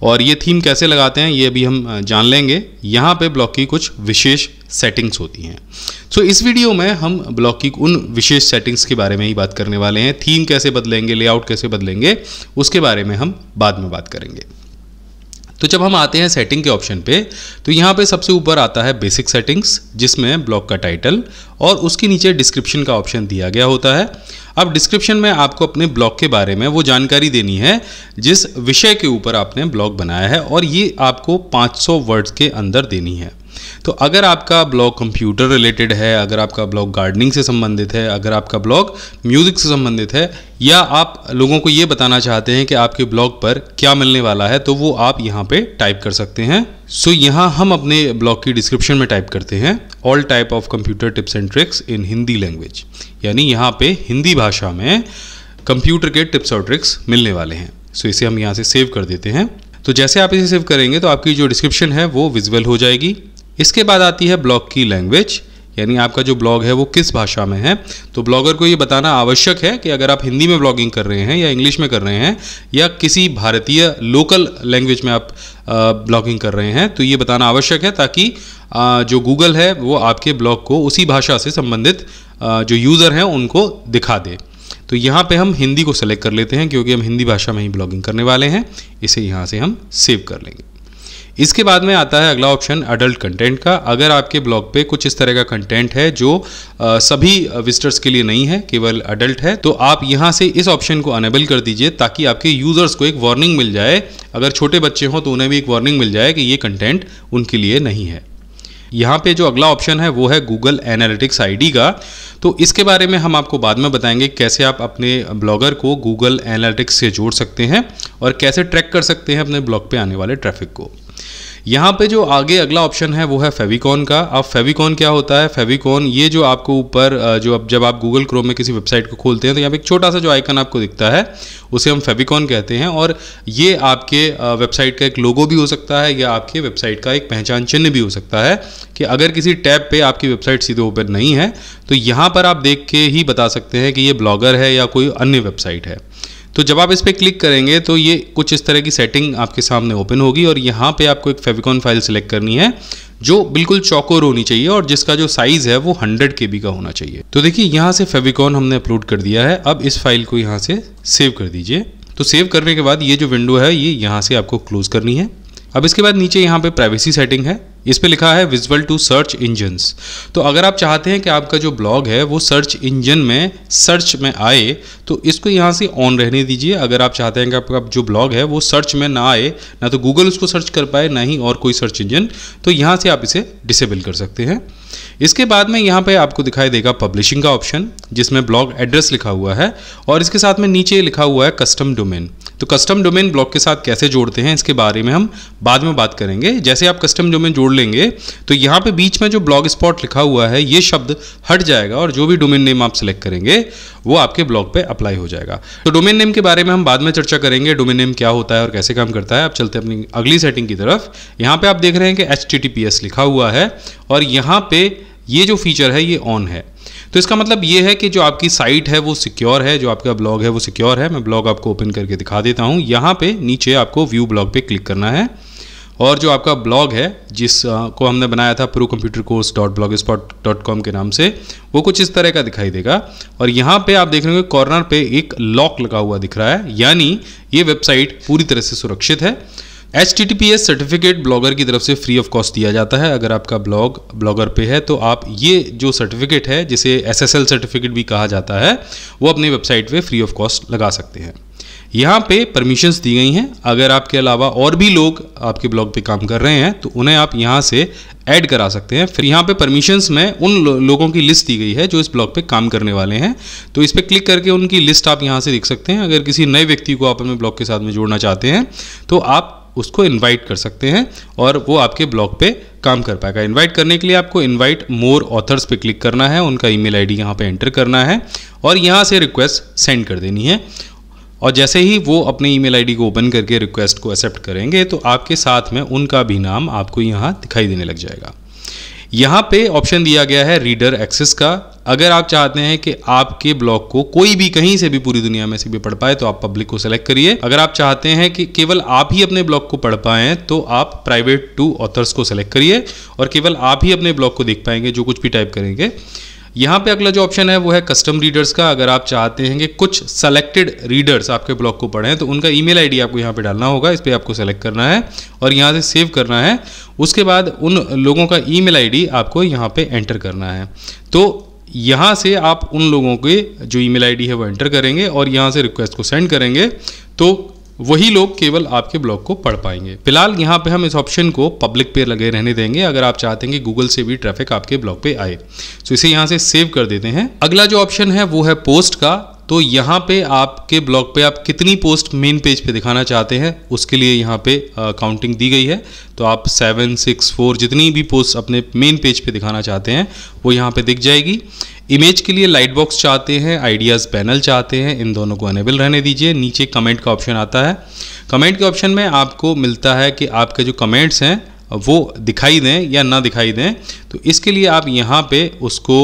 S1: और ये थीम कैसे लगाते हैं ये अभी हम जान लेंगे यहाँ पे ब्लॉक की कुछ विशेष सेटिंग्स होती हैं सो so, इस वीडियो में हम ब्लॉक की उन विशेष सेटिंग्स के बारे में ही बात करने वाले हैं थीम कैसे बदलेंगे लेआउट कैसे बदलेंगे उसके बारे में हम बाद में बात करेंगे तो जब हम आते हैं सेटिंग के ऑप्शन पे तो यहाँ पे सबसे ऊपर आता है बेसिक सेटिंग्स जिसमें ब्लॉग का टाइटल और उसके नीचे डिस्क्रिप्शन का ऑप्शन दिया गया होता है अब डिस्क्रिप्शन में आपको अपने ब्लॉग के बारे में वो जानकारी देनी है जिस विषय के ऊपर आपने ब्लॉग बनाया है और ये आपको 500 वर्ड्स के अंदर देनी है तो अगर आपका ब्लॉग कंप्यूटर रिलेटेड है अगर आपका ब्लॉग गार्डनिंग से संबंधित है अगर आपका ब्लॉग म्यूज़िक से संबंधित है या आप लोगों को ये बताना चाहते हैं कि आपके ब्लॉग पर क्या मिलने वाला है तो वो आप यहाँ पे टाइप कर सकते हैं सो so, यहाँ हम अपने ब्लॉग की डिस्क्रिप्शन में टाइप करते हैं all type of computer tips and tricks in Hindi language यानी यहाँ पे हिंदी भाषा में कंप्यूटर के टिप्स और ट्रिक्स मिलने वाले हैं सो so, इसे हम यहाँ से सेव कर देते हैं तो जैसे आप इसे सेव करेंगे तो आपकी जो डिस्क्रिप्शन है वो विजुअल हो जाएगी इसके बाद आती है ब्लॉग की लैंग्वेज यानी आपका जो ब्लॉग है वो किस भाषा में है तो ब्लॉगर को ये बताना आवश्यक है कि अगर आप हिंदी में ब्लॉगिंग कर रहे हैं या इंग्लिश में कर रहे हैं या किसी भारतीय लोकल लैंग्वेज में आप ब्लॉगिंग कर रहे हैं तो ये बताना आवश्यक है ताकि जो गूगल है वो आपके ब्लॉग को उसी भाषा से संबंधित जो यूज़र हैं उनको दिखा दे तो यहाँ पर हम हिंदी को सेलेक्ट कर लेते हैं क्योंकि हम हिंदी भाषा में ही ब्लॉगिंग करने वाले हैं इसे यहाँ से हम सेव कर लेंगे इसके बाद में आता है अगला ऑप्शन अडल्ट कंटेंट का अगर आपके ब्लॉग पे कुछ इस तरह का कंटेंट है जो आ, सभी विजिटर्स के लिए नहीं है केवल अडल्ट है तो आप यहाँ से इस ऑप्शन को अनेबल कर दीजिए ताकि आपके यूज़र्स को एक वार्निंग मिल जाए अगर छोटे बच्चे हों तो उन्हें भी एक वार्निंग मिल जाए कि ये कंटेंट उनके लिए नहीं है यहाँ पे जो अगला ऑप्शन है वो है गूगल एनालिटिक्स आईडी का तो इसके बारे में हम आपको बाद में बताएंगे कैसे आप अपने ब्लॉगर को गूगल एनालिटिक्स से जोड़ सकते हैं और कैसे ट्रैक कर सकते हैं अपने ब्लॉग पे आने वाले ट्रैफिक को यहाँ पे जो आगे अगला ऑप्शन है वो है फेविकॉन का अब फेविकॉन क्या होता है फेविकॉन ये जो आपको ऊपर जो अब जब आप गूगल क्रोम में किसी वेबसाइट को खोलते हैं तो यहाँ पे एक छोटा सा जो आइकन आपको दिखता है उसे हम फेविकॉन कहते हैं और ये आपके वेबसाइट का एक लोगो भी हो सकता है या आपके वेबसाइट का एक पहचान चिन्ह भी हो सकता है कि अगर किसी टैब पर आपकी वेबसाइट सीधे ओपन नहीं है तो यहाँ पर आप देख के ही बता सकते हैं कि ये ब्लॉगर है या कोई अन्य वेबसाइट है तो जब आप इस पर क्लिक करेंगे तो ये कुछ इस तरह की सेटिंग आपके सामने ओपन होगी और यहाँ पे आपको एक फेविकॉन फाइल सेलेक्ट करनी है जो बिल्कुल चौकोर होनी चाहिए और जिसका जो साइज है वो हंड्रेड के का होना चाहिए तो देखिए यहाँ से फेविकॉन हमने अपलोड कर दिया है अब इस फाइल को यहाँ से सेव कर दीजिए तो सेव करने के बाद ये जो विंडो है ये यहाँ से आपको क्लोज करनी है अब इसके बाद नीचे यहाँ पे प्राइवेसी सेटिंग है इस पे लिखा है विजुअल टू सर्च इंजन्स तो अगर आप चाहते हैं कि आपका जो ब्लॉग है वो सर्च इंजन में सर्च में आए तो इसको यहाँ से ऑन रहने दीजिए अगर आप चाहते हैं कि आपका जो ब्लॉग है वो सर्च में ना आए ना तो गूगल उसको सर्च कर पाए ना ही और कोई सर्च इंजन तो यहाँ से आप इसे डिसेबल कर सकते हैं इसके बाद में यहाँ पर आपको दिखाई देगा पब्लिशिंग का ऑप्शन जिसमें ब्लॉग एड्रेस लिखा हुआ है और इसके साथ में नीचे लिखा हुआ है कस्टम डोमेन तो कस्टम डोमेन ब्लॉक के साथ कैसे जोड़ते हैं इसके बारे में हम बाद में बात करेंगे जैसे आप कस्टम डोमेन जोड़ लेंगे तो यहाँ पे बीच में जो ब्लॉग स्पॉट लिखा हुआ है ये शब्द हट जाएगा और जो भी डोमेन नेम आप सिलेक्ट करेंगे वो आपके ब्लॉग पे अप्लाई हो जाएगा तो डोमेन नेम के बारे में हम बाद में चर्चा करेंगे डोमेन नेम क्या होता है और कैसे काम करता है आप चलते अपनी अगली सेटिंग की तरफ यहाँ पर आप देख रहे हैं कि एच लिखा हुआ है और यहाँ पर ये जो फीचर है ये ऑन है तो इसका मतलब ये है कि जो आपकी साइट है वो सिक्योर है जो आपका ब्लॉग है वो सिक्योर है मैं ब्लॉग आपको ओपन करके दिखा देता हूँ यहाँ पे नीचे आपको व्यू ब्लॉग पे क्लिक करना है और जो आपका ब्लॉग है जिस को हमने बनाया था pro computer course dot blogspot dot com के नाम से वो कुछ इस तरह का दिखाई देगा और यहाँ पे आप देख रहे होंगे कॉर्नर पे एक लॉक लगा हुआ दिख रहा है यानी ये वेबसाइट पूरी तरह से सुरक्षित है H T T P S certificate blogger की तरफ से फ्री ऑफ कॉस्ट दिया जाता है अगर आपका ब्लॉग ब्लॉगर पे है तो आप ये जो सर्टिफिकेट है जिसे एस एस एल सर्टिफिकेट भी कहा जाता है वो अपनी वेबसाइट पे फ्री ऑफ कॉस्ट लगा सकते हैं यहाँ पे परमिशंस दी गई हैं अगर आपके अलावा और भी लोग आपके ब्लॉग पे काम कर रहे हैं तो उन्हें आप यहाँ से ऐड करा सकते हैं फिर यहाँ पे परमिशंस में उन लो, लोगों की लिस्ट दी गई है जो इस ब्लॉग पे काम करने वाले हैं तो इस पर क्लिक करके उनकी लिस्ट आप यहाँ से देख सकते हैं अगर किसी नए व्यक्ति को आप अपने ब्लॉग के साथ में जोड़ना चाहते हैं तो आप उसको इनवाइट कर सकते हैं और वो आपके ब्लॉग पे काम कर पाएगा इनवाइट करने के लिए आपको इनवाइट मोर ऑथर्स पे क्लिक करना है उनका ईमेल आईडी यहाँ पर एंटर करना है और यहाँ से रिक्वेस्ट सेंड कर देनी है और जैसे ही वो अपने ईमेल आईडी को ओपन करके रिक्वेस्ट को एक्सेप्ट करेंगे तो आपके साथ में उनका भी नाम आपको यहाँ दिखाई देने लग जाएगा यहाँ पे ऑप्शन दिया गया है रीडर एक्सेस का अगर आप चाहते हैं कि आपके ब्लॉग को कोई भी कहीं से भी पूरी दुनिया में से भी पढ़ पाए तो आप पब्लिक को सिलेक्ट करिए अगर आप चाहते हैं कि केवल आप ही अपने ब्लॉग को पढ़ पाए तो आप प्राइवेट टू ऑथर्स को सिलेक्ट करिए और केवल आप ही अपने ब्लॉग को देख पाएंगे जो कुछ भी टाइप करेंगे यहाँ पे अगला जो ऑप्शन है वो है कस्टम रीडर्स का अगर आप चाहते हैं कि कुछ सेलेक्टेड रीडर्स आपके ब्लॉग को पढ़ें तो उनका ईमेल आईडी आपको यहाँ पे डालना होगा इस पर आपको सेलेक्ट करना है और यहाँ से सेव करना है उसके बाद उन लोगों का ईमेल आईडी आपको यहाँ पे एंटर करना है तो यहाँ से आप उन लोगों के जो ईमेल आईडी है वो एंटर करेंगे और यहाँ से रिक्वेस्ट को सेंड करेंगे तो वही लोग केवल आपके ब्लॉग को पढ़ पाएंगे फिलहाल यहाँ पे हम इस ऑप्शन को पब्लिक पे लगे रहने देंगे अगर आप चाहते हैं कि गूगल से भी ट्रैफिक आपके ब्लॉग पे आए तो इसे यहाँ से सेव कर देते हैं अगला जो ऑप्शन है वो है पोस्ट का तो यहाँ पे आपके ब्लॉग पे आप कितनी पोस्ट मेन पेज पे दिखाना चाहते हैं उसके लिए यहाँ पे काउंटिंग दी गई है तो आप सेवन सिक्स फोर जितनी भी पोस्ट अपने मेन पेज पे दिखाना चाहते हैं वो यहाँ पे दिख जाएगी इमेज के लिए लाइट बॉक्स चाहते हैं आइडियाज़ पैनल चाहते हैं इन दोनों को अनेबल रहने दीजिए नीचे कमेंट का ऑप्शन आता है कमेंट के ऑप्शन में आपको मिलता है कि आपके जो कमेंट्स हैं वो दिखाई दें या ना दिखाई दें तो इसके लिए आप यहाँ पे उसको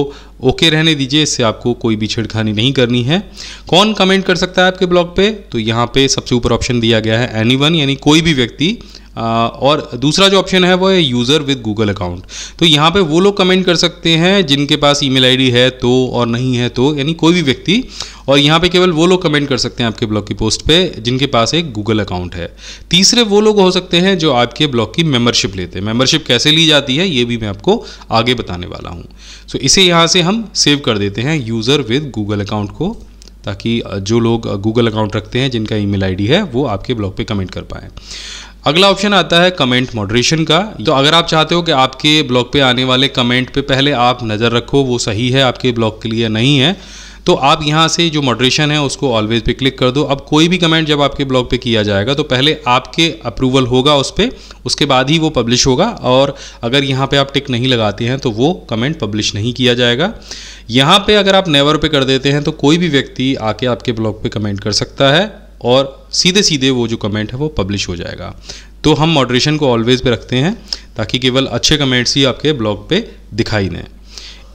S1: ओके रहने दीजिए इससे आपको कोई भी छिड़खानी नहीं करनी है कौन कमेंट कर सकता है आपके ब्लॉग पे तो यहाँ पे सबसे ऊपर ऑप्शन दिया गया है एनी वन यानी कोई भी व्यक्ति और दूसरा जो ऑप्शन है वो है यूज़र विद गूगल अकाउंट तो यहाँ पे वो लोग कमेंट कर सकते हैं जिनके पास ईमेल आईडी है तो और नहीं है तो यानी कोई भी व्यक्ति और यहाँ पे केवल वो लोग कमेंट कर सकते हैं आपके ब्लॉग की पोस्ट पे जिनके पास एक गूगल अकाउंट है तीसरे वो लोग हो सकते हैं जो आपके ब्लॉग की मेंबरशिप लेते हैं मेंबरशिप कैसे ली जाती है ये भी मैं आपको आगे बताने वाला हूँ सो so, इसे यहाँ से हम सेव कर देते हैं यूज़र विद गूगल अकाउंट को ताकि जो लोग गूगल अकाउंट रखते हैं जिनका ईमेल आईडी है वो आपके ब्लॉग पे कमेंट कर पाएँ अगला ऑप्शन आता है कमेंट मॉडरेशन का तो अगर आप चाहते हो कि आपके ब्लॉग पे आने वाले कमेंट पे पहले आप नज़र रखो वो सही है आपके ब्लॉग के लिए नहीं है तो आप यहाँ से जो मॉडरेशन है उसको ऑलवेज पे क्लिक कर दो अब कोई भी कमेंट जब आपके ब्लॉग पे किया जाएगा तो पहले आपके अप्रूवल होगा उस पर उसके बाद ही वो पब्लिश होगा और अगर यहाँ पे आप टिक नहीं लगाते हैं तो वो कमेंट पब्लिश नहीं किया जाएगा यहाँ पे अगर आप नेवर पे कर देते हैं तो कोई भी व्यक्ति आके आपके ब्लॉग पे कमेंट कर सकता है और सीधे सीधे वो जो कमेंट है वो पब्लिश हो जाएगा तो हम मॉडरेशन को ऑलवेज पे रखते हैं ताकि केवल अच्छे कमेंट्स ही आपके ब्लॉग पे दिखाई दें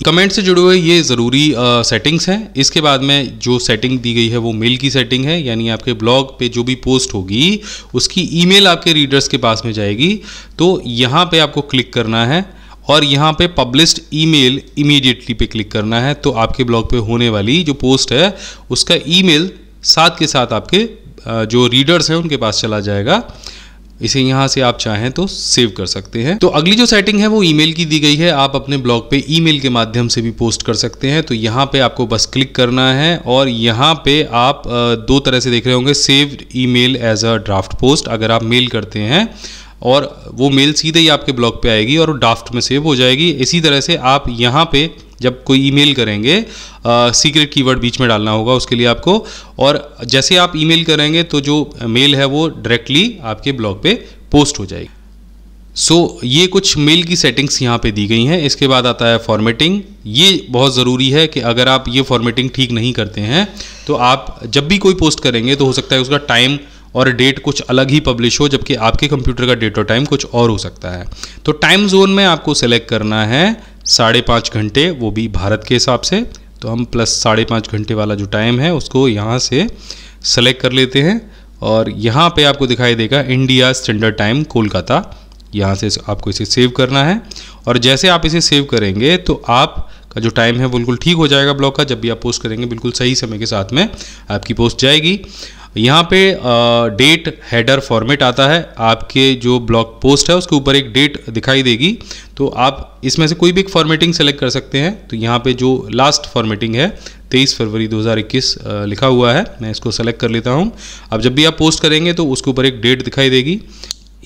S1: कमेंट से जुड़े हुए ये ज़रूरी सेटिंग्स हैं इसके बाद में जो सेटिंग दी गई है वो मेल की सेटिंग है यानी आपके ब्लॉग पे जो भी पोस्ट होगी उसकी ईमेल आपके रीडर्स के पास में जाएगी तो यहाँ पे आपको क्लिक करना है और यहाँ पे पब्लिश्ड ईमेल इमीडिएटली पे क्लिक करना है तो आपके ब्लॉग पे होने वाली जो पोस्ट है उसका ईमेल साथ के साथ आपके जो रीडर्स हैं उनके पास चला जाएगा इसे यहाँ से आप चाहें तो सेव कर सकते हैं तो अगली जो सेटिंग है वो ईमेल की दी गई है आप अपने ब्लॉग पे ईमेल के माध्यम से भी पोस्ट कर सकते हैं तो यहाँ पे आपको बस क्लिक करना है और यहाँ पे आप दो तरह से देख रहे होंगे saved email as a draft post अगर आप मेल करते हैं और वो मेल सीधे ही आपके ब्लॉग पे आएगी और ड्राफ्ट में सेव हो जाएगी इसी तरह से आप यहाँ पे जब कोई ईमेल करेंगे सीक्रेट कीवर्ड बीच में डालना होगा उसके लिए आपको और जैसे आप ईमेल करेंगे तो जो मेल है वो डायरेक्टली आपके ब्लॉग पे पोस्ट हो जाएगी सो so, ये कुछ मेल की सेटिंग्स यहाँ पे दी गई हैं इसके बाद आता है फॉर्मेटिंग ये बहुत ज़रूरी है कि अगर आप ये फॉर्मेटिंग ठीक नहीं करते हैं तो आप जब भी कोई पोस्ट करेंगे तो हो सकता है उसका टाइम और डेट कुछ अलग ही पब्लिश हो जबकि आपके कंप्यूटर का डेट और टाइम कुछ और हो सकता है तो टाइम जोन में आपको सेलेक्ट करना है साढ़े पाँच घंटे वो भी भारत के हिसाब से तो हम प्लस साढ़े पाँच घंटे वाला जो टाइम है उसको यहाँ से सेलेक्ट कर लेते हैं और यहाँ पे आपको दिखाई देगा इंडिया स्टैंडर्ड टाइम कोलकाता यहाँ से आपको इसे सेव करना है और जैसे आप इसे सेव करेंगे तो आप का जो टाइम है बिल्कुल ठीक हो जाएगा ब्लॉग का जब भी आप पोस्ट करेंगे बिल्कुल सही समय के साथ में आपकी पोस्ट जाएगी यहाँ पे डेट हेडर फॉर्मेट आता है आपके जो ब्लॉग पोस्ट है उसके ऊपर एक डेट दिखाई देगी तो आप इसमें से कोई भी एक फॉर्मेटिंग सेलेक्ट कर सकते हैं तो यहाँ पे जो लास्ट फॉर्मेटिंग है 23 फरवरी 2021 लिखा हुआ है मैं इसको सेलेक्ट कर लेता हूँ अब जब भी आप पोस्ट करेंगे तो उसके ऊपर एक डेट दिखाई देगी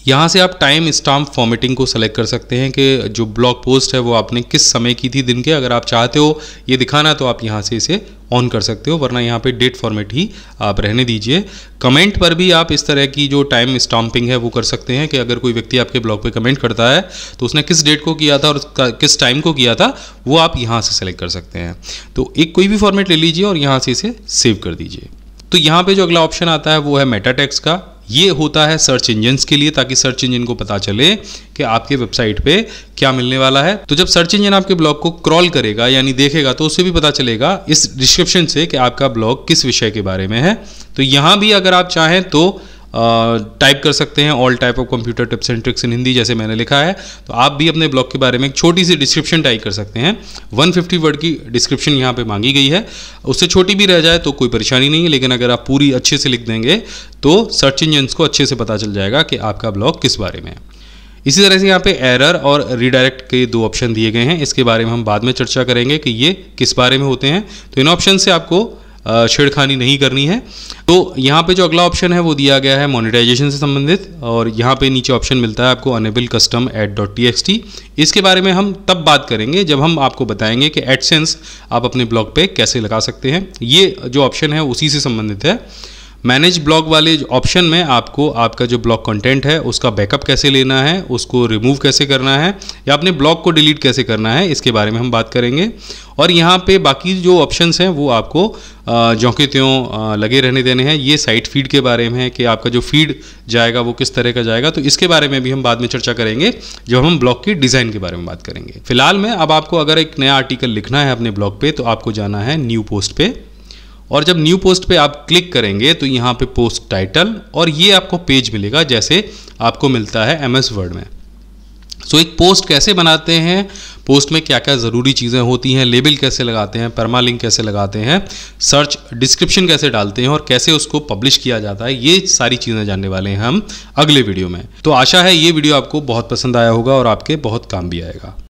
S1: यहाँ से आप टाइम स्टाम्प फॉर्मेटिंग को सेलेक्ट कर सकते हैं कि जो ब्लॉग पोस्ट है वो आपने किस समय की थी दिन के अगर आप चाहते हो ये दिखाना तो आप यहाँ से इसे ऑन कर सकते हो वरना यहाँ पे डेट फॉर्मेट ही आप रहने दीजिए कमेंट पर भी आप इस तरह की जो टाइम स्टाम्पिंग है वो कर सकते हैं कि अगर कोई व्यक्ति आपके ब्लॉग पे कमेंट करता है तो उसने किस डेट को किया था और किस टाइम को किया था वो आप यहाँ से सेलेक्ट कर सकते हैं तो एक कोई भी फॉर्मेट ले लीजिए और यहाँ से इसे सेव कर दीजिए तो यहाँ पे जो अगला ऑप्शन आता है वो है मेटाटेक्स का ये होता है सर्च इंजन्स के लिए ताकि सर्च इंजन को पता चले कि आपके वेबसाइट पे क्या मिलने वाला है तो जब सर्च इंजन आपके ब्लॉग को क्रॉल करेगा यानी देखेगा तो उसे भी पता चलेगा इस डिस्क्रिप्शन से कि आपका ब्लॉग किस विषय के बारे में है तो यहाँ भी अगर आप चाहें तो टाइप कर सकते हैं all type of computer tips and tricks in Hindi जैसे मैंने लिखा है तो आप भी अपने ब्लॉग के बारे में एक छोटी सी डिस्क्रिप्शन टाइप कर सकते हैं 150 वर्ड की डिस्क्रिप्शन यहाँ पे मांगी गई है उससे छोटी भी रह जाए तो कोई परेशानी नहीं है लेकिन अगर आप पूरी अच्छे से लिख देंगे तो सर्च इंजन्स को अच्छे से पता चल जाएगा कि आपका ब्लॉग किस बारे में है इसी तरह से यहाँ पे एरर और रिडायरेक्ट के दो ऑप्शन दिए गए हैं इसके बारे में हम बाद में चर्चा करेंगे कि ये किस बारे में होते हैं तो इन ऑप्शन से आपको छेड़खानी नहीं करनी है तो यहाँ पे जो अगला ऑप्शन है वो दिया गया है मोनिटाइजेशन से संबंधित और यहाँ पे नीचे ऑप्शन मिलता है आपको enable custom at dot T X T इसके बारे में हम तब बात करेंगे जब हम आपको बताएंगे कि एडसेंस आप अपने ब्लॉग पे कैसे लगा सकते हैं ये जो ऑप्शन है उसी से संबंधित है मैनेज ब्लॉग वाले ऑप्शन में आपको आपका जो ब्लॉग कंटेंट है उसका बैकअप कैसे लेना है उसको रिमूव कैसे करना है या अपने ब्लॉग को डिलीट कैसे करना है इसके बारे में हम बात करेंगे और यहाँ पे बाकी जो ऑप्शंस हैं वो आपको जौके त्यों लगे रहने देने हैं ये साइट फीड के बारे में है कि आपका जो फीड जाएगा वो किस तरह का जाएगा तो इसके बारे में भी हम बाद में चर्चा करेंगे जब हम ब्लॉग के डिज़ाइन के बारे में बात करेंगे फिलहाल में अब आपको अगर एक नया आर्टिकल लिखना है अपने ब्लॉग पे तो आपको जाना है न्यू पोस्ट पर और जब न्यू पोस्ट पे आप क्लिक करेंगे तो यहाँ पे पोस्ट टाइटल और ये आपको पेज मिलेगा जैसे आपको मिलता है एम एस वर्ड में सो so, एक पोस्ट कैसे बनाते हैं पोस्ट में क्या क्या ज़रूरी चीज़ें होती हैं लेबल कैसे लगाते हैं परमा लिंक कैसे लगाते हैं सर्च डिस्क्रिप्शन कैसे डालते हैं और कैसे उसको पब्लिश किया जाता है ये सारी चीज़ें जानने वाले हैं हम अगले वीडियो में तो आशा है ये वीडियो आपको बहुत पसंद आया होगा और आपके बहुत काम भी आएगा